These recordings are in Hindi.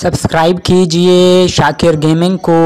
सब्सक्राइब कीजिए शाकिर गेमिंग को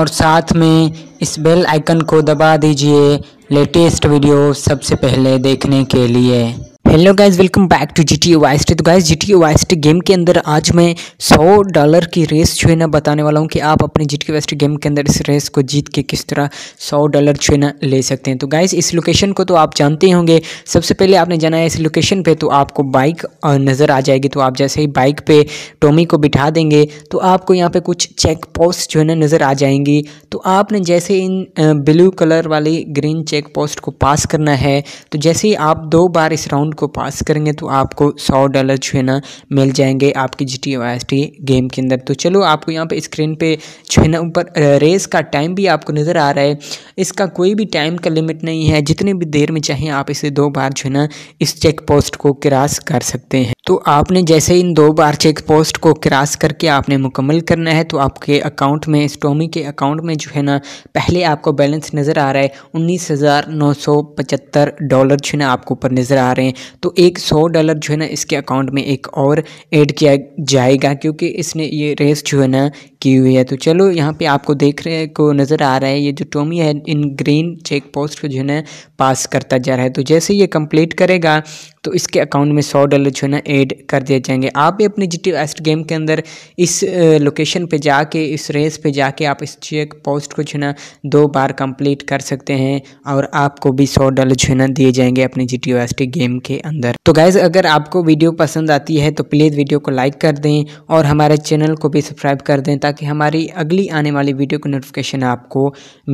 और साथ में इस बेल आइकन को दबा दीजिए लेटेस्ट वीडियो सबसे पहले देखने के लिए hello guys welcome back to G T Y तो guys G T Y game के अंदर आज मैं 100 डॉलर की रेस जो है ना बताने वाला हूँ कि आप अपने जी टी वाई गेम के अंदर इस रेस को जीत के किस तरह 100 डॉलर जो है ना ले सकते हैं तो गाइस इस लोकेशन को तो आप जानते ही होंगे सबसे पहले आपने जाना है इस लोकेशन पर तो आपको बाइक नज़र आ जाएगी तो आप जैसे ही बाइक पर टोमी को बिठा देंगे तो आपको यहाँ पर कुछ चेक पोस्ट जो है ना नज़र आ जाएंगी तो आपने जैसे इन ब्लू कलर वाली ग्रीन चेक पोस्ट को पास करना है तो जैसे ही आप दो बार इस राउंड को पास करेंगे तो आपको सौ डॉलर जो है ना मिल जाएंगे आपकी G T S T game के अंदर तो चलो आपको यहाँ पे स्क्रीन पे जो है ना ऊपर रेस का टाइम भी आपको नज़र आ रहा है इसका कोई भी टाइम का लिमिट नहीं है जितनी भी देर में चाहें आप इसे दो बार जो है ना इस चेक पोस्ट को क्रॉस कर सकते हैं तो आपने जैसे इन दो बार चेक पोस्ट को क्रॉस करके आपने मुकम्मल करना है तो आपके अकाउंट में स्टोमी के अकाउंट में जो है ना पहले आपको बैलेंस नज़र आ रहा है उन्नीस हज़ार नौ सौ पचहत्तर डॉलर जो है ना आपको ऊपर नज़र आ रहे हैं तो एक सौ डॉलर जो है ना इसके अकाउंट में एक और ऐड किया जाएगा क्योंकि इसने ये रेस जो है ना की हुई है तो चलो यहाँ पे आपको देख रहे को नज़र आ रहा है ये जो टोमी है इन ग्रीन चेक पोस्ट को जो है ना पास करता जा रहा है तो जैसे ये कंप्लीट करेगा तो इसके अकाउंट में सौ डॉलर जो है ना ऐड कर दिए जाएंगे आप भी अपने जी टी गेम के अंदर इस लोकेशन पे जाके इस रेस पे जाके आप इस चेक पोस्ट को जो है ना दो बार कंप्लीट कर सकते हैं और आपको भी सौ डॉलर जो है ना दिए जाएंगे अपने जी टी गेम के अंदर तो गाइज़ अगर आपको वीडियो पसंद आती है तो प्लीज़ वीडियो को लाइक कर दें और हमारे चैनल को भी सब्सक्राइब कर दें ताकि हमारी अगली आने वाली वीडियो की नोटिफिकेशन आपको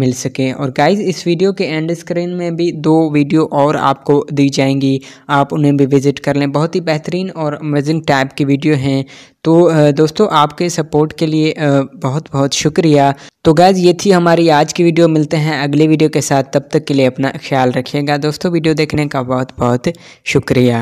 मिल सके और गाइज इस वीडियो के एंड स्क्रीन में भी दो वीडियो और आपको दी जाएंगी आप उन्हें भी विजिट कर लें बहुत ही बेहतरीन और अमेजिंग टाइप की वीडियो हैं तो दोस्तों आपके सपोर्ट के लिए बहुत बहुत शुक्रिया तो गैज़ ये थी हमारी आज की वीडियो मिलते हैं अगली वीडियो के साथ तब तक के लिए अपना ख्याल रखिएगा दोस्तों वीडियो देखने का बहुत बहुत शुक्रिया